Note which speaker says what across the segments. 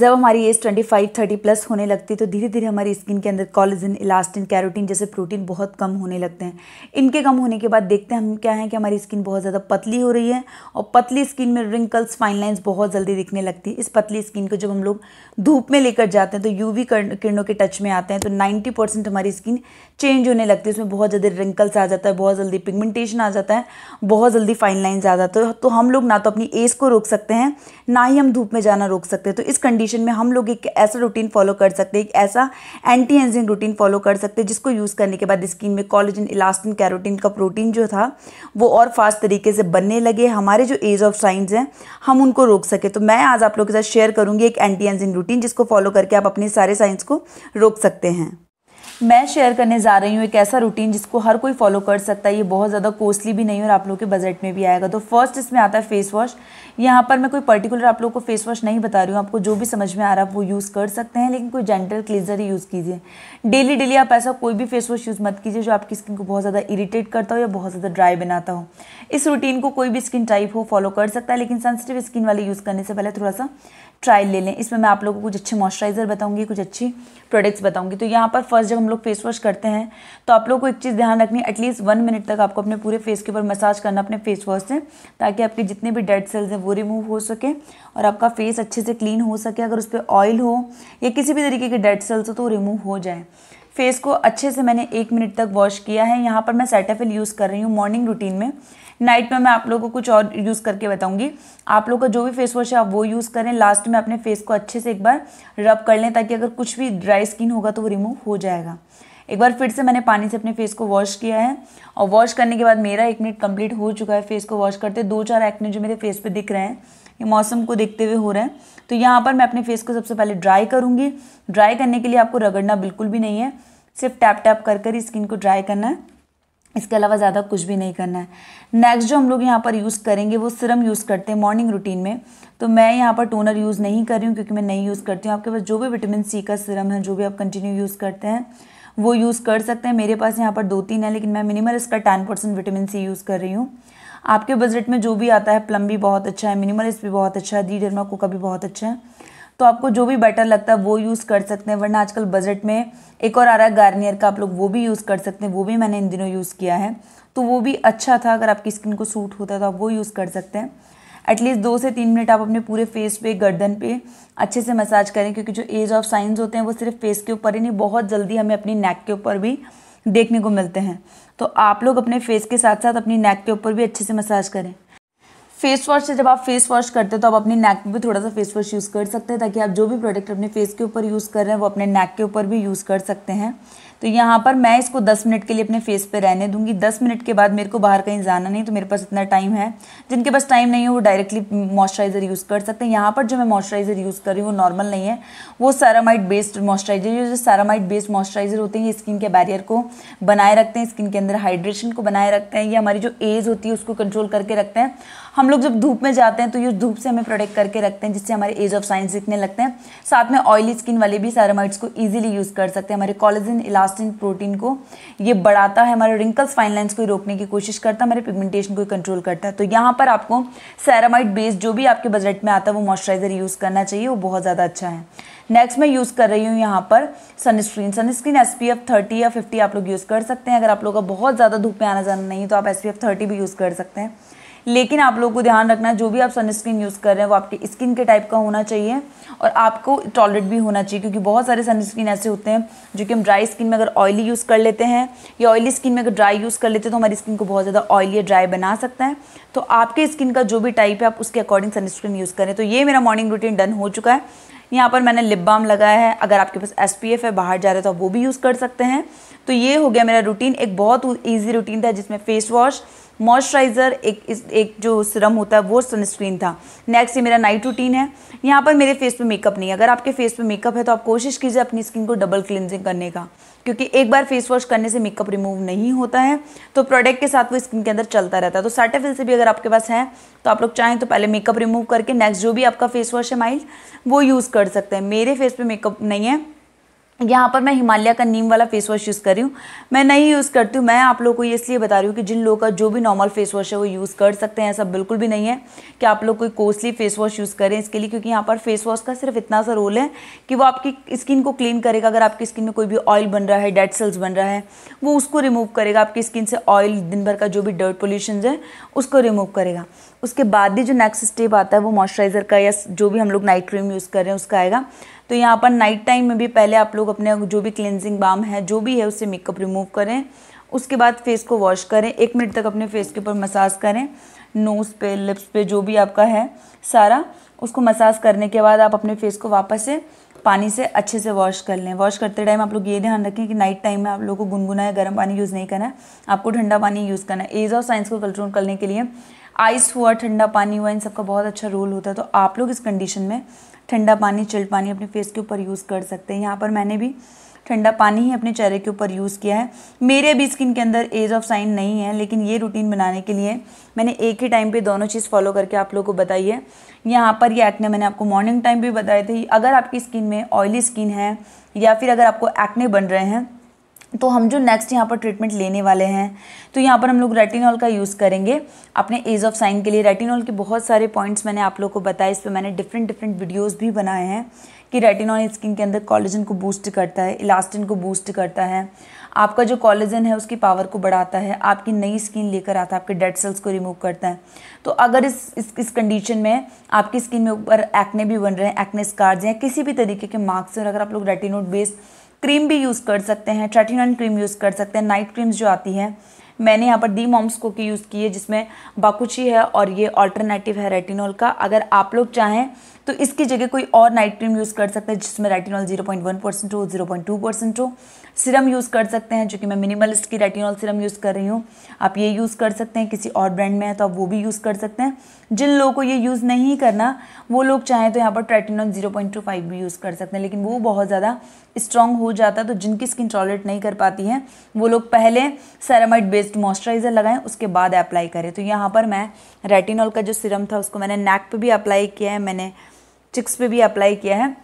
Speaker 1: जब हमारी as 25 30 plus होने लगती है तो धीरे धीरे हमारी स्किन के अंदर कॉलेजन इलास्टिन कैरोटीन जैसे प्रोटीन बहुत कम होने लगते हैं इनके कम होने के बाद देखते हैं हम क्या है कि हमारी स्किन बहुत ज़्यादा पतली हो रही है और पतली स्किन में रिंकल्स फाइन लाइन्स बहुत जल्दी दिखने लगती है इस पतली स्किन को जब हम लोग धूप में लेकर जाते हैं तो यू किरणों के टच में आते हैं तो नाइन्टी हमारी स्किन चेंज होने लगती है उसमें बहुत जल्दी रिंकल्स आ जाता है बहुत जल्दी पिगमेंटेशन आ जाता है बहुत जल्दी फाइन लाइन्स आ जाता है तो हम लोग ना तो अपनी एज को रोक सकते हैं ना ही हम धूप में जाना रोक सकते हैं तो इस कंडी कंडीशन में हम लोग एक ऐसा रूटीन फॉलो कर सकते हैं एक ऐसा एंटी एंजिंग रूटीन फॉलो कर सकते हैं जिसको यूज़ करने के बाद स्किन में कॉलेजन इलास्टिन कैरोटीन का प्रोटीन जो था वो और फास्ट तरीके से बनने लगे हमारे जो एज ऑफ साइंस हैं हम उनको रोक सके तो मैं आज आप लोग के साथ शेयर करूँगी एक एंटी एंजिंग रूटीन जिसको फॉलो करके आप अपने सारे साइंस को रोक सकते हैं मैं शेयर करने जा रही हूँ एक ऐसा रूटीन जिसको हर कोई फॉलो कर सकता है ये बहुत ज़्यादा कॉस्टली भी नहीं और आप लोग के बजट में भी आएगा तो फर्स्ट इसमें आता है फेस वॉश यहाँ पर मैं कोई पर्टिकुलर आप लोग को फेस वॉश नहीं बता रही हूँ आपको जो भी समझ में आ रहा है वो यूज़ कर सकते हैं लेकिन कोई जेंटल क्लीजर ही यूज़ कीजिए डेली डेली आप ऐसा कोई भी फेस वॉश यूज़ मत कीजिए जो आपकी स्किन को बहुत ज़्यादा इरीटेट करता हो या बहुत ज़्यादा ड्राई बनाता हो इस रूटीन को कोई भी स्किन टाइप हो फॉलो कर सकता है लेकिन सेंसिटिव स्किन वाले यूज़ करने से पहले थोड़ा सा ट्रायल ले लें इसमें मैं आप लोगों को कुछ अच्छे मॉइस्चराइज़र बताऊंगी कुछ अच्छी प्रोडक्ट्स बताऊंगी तो यहाँ पर फर्स्ट जब हम लोग फेस वॉश करते हैं तो आप लोग को एक चीज़ ध्यान रखनी है एटलीस्ट वन मिनट तक आपको अपने पूरे फेस के ऊपर मसाज करना अपने फेस वॉश से ताकि आपके जितने भी डेड सेल्स हैं वो रिमूव हो सके और आपका फेस अच्छे से क्लीन हो सके अगर उस पर ऑयल हो या किसी भी तरीके के डेड सेल्स हो तो रिमूव हो जाए फेस को अच्छे से मैंने एक मिनट तक वॉश किया है यहाँ पर मैं सेटाफिल यूज़ कर रही हूँ मॉर्निंग रूटीन में नाइट में मैं आप लोगों को कुछ और यूज़ करके बताऊँगी आप लोग का जो भी फेस वॉश है आप वो यूज़ करें लास्ट में अपने फेस को अच्छे से एक बार रब कर लें ताकि अगर कुछ भी ड्राई स्किन होगा तो वो रिमूव हो जाएगा एक बार फिर से मैंने पानी से अपने फेस को वॉश किया है और वॉश करने के बाद मेरा एक मिनट कंप्लीट हो चुका है फेस को वॉश करते दो चार एक्ने जो मेरे फेस पे दिख रहे हैं ये मौसम को देखते हुए हो रहे हैं तो यहाँ पर मैं अपने फेस को सबसे पहले ड्राई करूँगी ड्राई करने के लिए आपको रगड़ना बिल्कुल भी नहीं है सिर्फ टैप टैप कर कर ही स्किन को ड्राई करना है इसके अलावा ज़्यादा कुछ भी नहीं करना है नेक्स्ट जो हम लोग यहाँ पर यूज़ करेंगे वो सिरम यूज़ करते हैं मॉर्निंग रूटीन में तो मैं यहाँ पर टोनर यूज़ नहीं कर रही हूँ क्योंकि मैं नहीं यूज़ करती हूँ आपके पास जो भी विटामिन सी का सिरम है जो भी आप कंटिन्यू यूज़ करते हैं वो यूज़ कर सकते हैं मेरे पास यहाँ पर दो तीन है लेकिन मैं मिनिमल इसका ten percent vitamin C use कर रही हूँ आपके बजट में जो भी आता है प्लम भी बहुत अच्छा है मिनिमल इस भी बहुत अच्छा है दी डरमा को कभी भी बहुत अच्छा है तो आपको जो भी बेटर लगता है वो यूज़ कर सकते हैं वरना आजकल बजट में एक और आ रहा है गार्नियर का आप लोग वो भी यूज़ कर सकते हैं वो भी मैंने इन दिनों यूज़ किया है तो वो भी अच्छा था अगर आपकी स्किन को सूट होता है तो आप वो यूज़ कर सकते हैं एटलीस्ट दो से तीन मिनट आप अपने पूरे फेस पे गर्दन पे अच्छे से मसाज करें क्योंकि जो एज ऑफ साइंस होते हैं वो सिर्फ फेस के ऊपर ही नहीं बहुत जल्दी हमें अपनी नेक के ऊपर भी देखने को मिलते हैं तो आप लोग अपने फेस के साथ साथ अपनी नेक के ऊपर भी अच्छे से मसाज करें फेस वॉश से जब आप फेस वॉश करते हैं तो आप अपने नेक पे भी थोड़ा सा फेस वॉश यूज़ कर सकते हैं ताकि आप जो भी प्रोडक्ट अपने फेस के ऊपर यूज़ कर रहे हैं वो अपने नेक के ऊपर भी यूज़ कर सकते हैं तो यहाँ पर मैं इसको दस मिनट के लिए अपने फेस पे रहने दूंगी दस मिनट के बाद मेरे को बाहर कहीं जाना नहीं तो मेरे पास इतना टाइम है जिनके पास टाइम नहीं है वो डायरेक्टली मॉइस्चराइज़र यूज़ कर सकते हैं यहाँ पर जो मैं मॉइस्चराइज़र यूज़ कर रही हूँ वो नॉर्मल नहीं है वो सारामाइट बेस्ड मॉइस्चराइज़र जो सारामाइट बेस्ड मॉइस्चराइज़र होते हैं ये स्किन के बैरियर को बनाए रखते हैं स्किन के अंदर हाइड्रेशन को बनाए रखते हैं ये हमारी जो एज होती है उसको कंट्रोल करके रखते हैं हम लोग जब धूप में जाते हैं तो ये धूप से हमें प्रोटेक्ट करके रखते हैं जिससे हमारे एज ऑफ साइंस दिखने लगते हैं साथ में ऑयली स्किन वाले भी सारामाइट्स को ईजिली यूज़ कर सकते हैं हमारे कॉलेजन इलाज इलास्टिन प्रोटीन को ये बढ़ाता है हमारे रिंकल्स फाइन लाइन्स को रोकने की कोशिश करता है हमारे पिगमेंटेशन को कंट्रोल करता है तो यहाँ पर आपको सैरामाइड बेस्ड जो भी आपके बजट में आता है वो मॉइस्चराइज़र यूज़ करना चाहिए वो बहुत ज़्यादा अच्छा है नेक्स्ट मैं यूज़ कर रही हूँ यहाँ पर sunscreen sunscreen S P F thirty या फिफ्टी आप लोग यूज़ कर सकते हैं अगर आप लोगों का बहुत ज़्यादा धूप में आना जाना नहीं तो आप एस पी एफ थर्टी भी यूज़ कर सकते हैं लेकिन आप लोगों को ध्यान रखना जो भी आप सनस्क्रीन यूज़ कर रहे हैं वो आपकी स्किन के टाइप का होना चाहिए और आपको टॉलरेट भी होना चाहिए क्योंकि बहुत सारे सनस्क्रीन ऐसे होते हैं जो कि हम ड्राई स्किन में अगर ऑयली यूज़ कर लेते हैं या ऑयली स्किन में अगर ड्राई यूज़ कर लेते हैं तो हमारी स्किन को बहुत ज़्यादा ऑयली या ड्राई बना सकता है तो आपके स्किन का जो भी टाइप है आप उसके अकॉर्डिंग सनस्क्रीन यूज़ करें तो ये मेरा मॉर्निंग रूटीन डन हो चुका है यहाँ पर मैंने लिप बाम लगाया है अगर आपके पास एस है बाहर जा रहे हो तो आप वो भी यूज़ कर सकते हैं तो ये हो गया मेरा रूटीन एक बहुत ईजी रूटीन था जिसमें फेस वॉश मॉइस्चराइज़र एक एक जो सिरम होता है वो सनस्क्रीन था नेक्स्ट ये मेरा नाइट रूटीन है यहाँ पर मेरे फेस पे मेकअप नहीं है अगर आपके फेस पे मेकअप है तो आप कोशिश कीजिए अपनी स्किन को डबल क्लिनजिंग करने का क्योंकि एक बार फेस वॉश करने से मेकअप रिमूव नहीं होता है तो प्रोडक्ट के साथ वो स्किन के अंदर चलता रहता है तो साटाफिल से भी अगर आपके पास है तो आप लोग चाहें तो पहले मेकअप रिमूव करके नेक्स्ट जो भी आपका फेस वॉश है माइल्ड वो यूज़ कर सकते हैं मेरे फेस पर मेकअप नहीं है यहाँ पर मैं हिमालय का नीम वाला फेस वॉश यूज़ कर रही हूँ मैं नहीं यूज़ करती हूँ मैं आप लोगों को ये इसलिए बता रही हूँ कि जिन लोगों का जो भी नॉर्मल फेस वॉश है वो यूज़ कर सकते हैं ऐसा बिल्कुल भी नहीं है कि आप लोग कोई कोस्टली फेस वॉश यूज़ करें इसके लिए क्योंकि यहाँ पर फेस वॉश का सिर्फ इतना सा रोल है कि वो आपकी स्किन को क्लीन करेगा अगर आपकी स्किन में कोई भी ऑयल बन रहा है डेड सेल्स बन रहा है वो उसको रिमूव करेगा आपकी स्किन से ऑयल दिन भर का जो भी डर्ट पोल्यूशन है उसको रिमूव करेगा उसके बाद ही जो नेक्स्ट स्टेप आता है वो मॉइस्चराइज़र का या जो भी हम लोग नाइट क्रीम यूज़ कर रहे हैं उसका आएगा तो यहाँ पर नाइट टाइम में भी पहले आप लोग अपने जो भी क्लेंजिंग बाम है जो भी है उससे मेकअप रिमूव करें उसके बाद फेस को वॉश करें एक मिनट तक अपने फेस के ऊपर मसाज करें नोज़ पे लिप्स पे जो भी आपका है सारा उसको मसाज करने के बाद आप अपने फेस को वापस से पानी से अच्छे से वॉश कर लें वॉश करते टाइम आप लोग ये ध्यान रखें कि नाइट टाइम में आप लोगों को गुनगुना या गर्म पानी यूज़ नहीं करना है आपको ठंडा पानी यूज़ करना है एज ऑफ साइंस को कंट्रोल करने के लिए आइस हुआ ठंडा पानी हुआ इन सबका बहुत अच्छा रोल होता है तो आप लोग इस कंडीशन में ठंडा पानी चिल्ड पानी अपने फेस के ऊपर यूज़ कर सकते हैं यहाँ पर मैंने भी ठंडा पानी ही अपने चेहरे के ऊपर यूज़ किया है मेरे अभी स्किन के अंदर एज ऑफ साइन नहीं है लेकिन ये रूटीन बनाने के लिए मैंने एक ही टाइम पे दोनों चीज़ फॉलो करके आप लोगों को बताई है यहाँ पर ये एक्ने मैंने आपको मॉर्निंग टाइम भी बताए थे अगर आपकी स्किन में ऑयली स्किन है या फिर अगर आपको एक्ने बन रहे हैं तो हम जो नेक्स्ट यहाँ पर ट्रीटमेंट लेने वाले हैं तो यहाँ पर हम लोग रेटिनॉल का यूज़ करेंगे अपने एज ऑफ साइन के लिए रेटिनॉल के बहुत सारे पॉइंट्स मैंने आप लोग को बताए इस पर मैंने डिफरेंट डिफरेंट वीडियोस भी बनाए हैं कि रेटिनॉल स्किन के अंदर कॉलेजन को बूस्ट करता है इलास्टिन को बूस्ट करता है आपका जो कॉलेजन है उसकी पावर को बढ़ाता है आपकी नई स्किन लेकर आता है आपके डेड सेल्स को रिमूव करता है तो अगर इस इस, इस कंडीशन में आपकी स्किन में ऊपर एक्ने भी बन रहे हैं एक्ने स्कार्स हैं किसी भी तरीके के मार्क्स और अगर आप लोग रेटिनोड बेस्ड क्रीम भी यूज़ कर सकते हैं ट्रेटिन क्रीम यूज़ कर सकते हैं नाइट क्रीम्स जो आती हैं मैंने यहाँ पर डी मॉम्स को की यूज़ की है जिसमें बाकुची है और ये ऑल्टरनेटिव है रेटिनॉल का अगर आप लोग चाहें तो इसकी जगह कोई और नाइट क्रीम यूज़ कर सकते हैं जिसमें रेटिनॉल 0.1 परसेंट हो 0.2 परसेंट हो सिरम यूज़ कर सकते हैं जो कि मैं मिनिमलिस्ट की रेटिनॉल सिरम यूज़ कर रही हूँ आप ये यूज़ कर सकते हैं किसी और ब्रांड में है तो आप वो भी यूज़ कर सकते हैं जिन लोगों को ये यूज़ नहीं करना वो लोग चाहें तो यहाँ पर ट्रेटिनॉल जीरो भी यूज़ कर सकते हैं लेकिन वो बहुत ज़्यादा स्ट्रॉन्ग हो जाता है तो जिनकी स्किन टॉलरेट नहीं कर पाती है वो लोग पहले सेरामाइड बेस्ड मॉइस्चराइज़र लगाएं उसके बाद अप्लाई करें तो यहाँ पर मैं रेटिनॉल का जो सिरम था उसको मैंने नेक पे भी अप्लाई किया है मैंने चिक्स पे भी अप्लाई किया है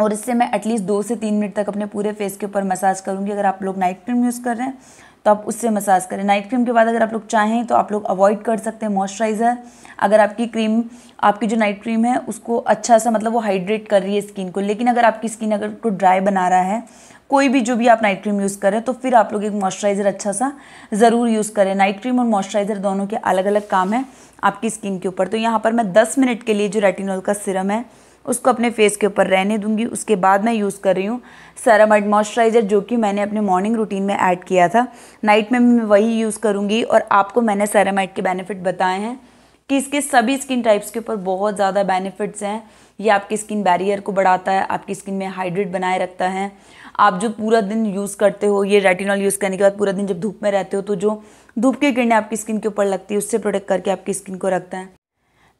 Speaker 1: और इससे मैं एटलीस्ट दो से तीन मिनट तक अपने पूरे फेस के ऊपर मसाज करूँगी अगर आप लोग नाइट क्रीम यूज़ कर रहे हैं तो आप उससे मसाज करें नाइट क्रीम के बाद अगर आप लोग चाहें तो आप लोग अवॉइड कर सकते हैं मॉइस्चराइज़र अगर आपकी क्रीम आपकी जो नाइट क्रीम है उसको अच्छा सा मतलब वो हाइड्रेट कर रही है स्किन को लेकिन अगर आपकी स्किन अगर को ड्राई बना रहा है कोई भी जो भी आप नाइट क्रीम यूज़ करें तो फिर आप लोग एक मॉइस्चराइज़र अच्छा सा ज़रूर यूज़ करें नाइट क्रीम और मॉइस्चराइज़र दोनों के अलग अलग काम है आपकी स्किन के ऊपर तो यहाँ पर मैं दस मिनट के लिए जो रेटिनॉल का सिरम है उसको अपने फेस के ऊपर रहने दूंगी उसके बाद मैं यूज़ कर रही हूँ सरामड मॉइस्चराइज़र जो कि मैंने अपने मॉर्निंग रूटीन में ऐड किया था नाइट में मैं वही यूज़ करूँगी और आपको मैंने सरामाइड के बेनिफिट बताए हैं कि इसके सभी स्किन टाइप्स के ऊपर बहुत ज़्यादा बेनिफिट्स हैं ये आपकी स्किन बैरियर को बढ़ाता है आपकी स्किन में हाइड्रेट बनाए रखता है आप जो पूरा दिन यूज़ करते हो ये रेटिनॉल यूज़ करने के बाद पूरा दिन जब धूप में रहते हो तो जो धूप की किरणें आपकी स्किन के ऊपर लगती है उससे प्रोटेक्ट करके आपकी स्किन को रखता है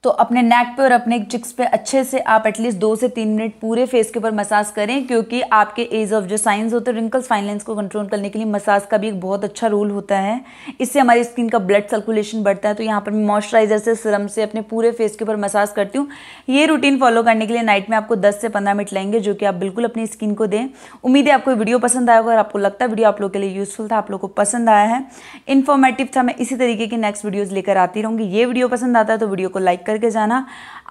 Speaker 1: तो अपने नेक पे और अपने चिक्स पे अच्छे से आप एटलीस्ट दो से तीन मिनट पूरे फेस के ऊपर मसाज करें क्योंकि आपके एज ऑफ जो साइंस होते हैं रिंकल्स फाइन लाइन्स को कंट्रोल करने के लिए मसाज का भी एक बहुत अच्छा रोल होता है इससे हमारी स्किन का ब्लड सर्कुलेशन बढ़ता है तो यहाँ पर मैं मॉइस्चराइजर से सिरम से अपने पूरे फेस के ऊपर मसाज करती हूँ ये रूटीन फॉलो करने के लिए नाइट में आपको दस से पंद्रह मिनट लेंगे जो कि आप बिल्कुल अपनी स्किन को दें उम्मीद है आपको वीडियो पसंद आएगा अगर आपको लगता है वीडियो आप लोग के लिए यूजफुल था आप लोग को पसंद आया है इन्फॉर्मेटिव था मैं इसी तरीके की नेक्स्ट वीडियोज़ लेकर आती रहूँगी ये वीडियो पसंद आता है तो वीडियो को लाइक करके जाना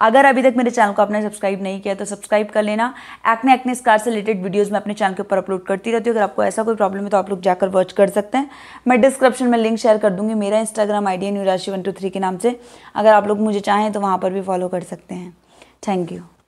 Speaker 1: अगर अभी तक मेरे चैनल को आपने सब्सक्राइब नहीं किया तो सब्सक्राइब कर लेना एक्ने एक्ने स्कार से रिलेटेड वीडियोज़ मैं अपने चैनल के ऊपर अपलोड करती रहती हूँ अगर आपको ऐसा कोई प्रॉब्लम है तो आप लोग जाकर वॉच कर सकते हैं मैं डिस्क्रिप्शन में लिंक शेयर कर दूँगी मेरा Instagram I D new Rashi one two three के नाम से अगर आप लोग मुझे चाहें तो वहाँ पर भी फॉलो कर सकते हैं थैंक यू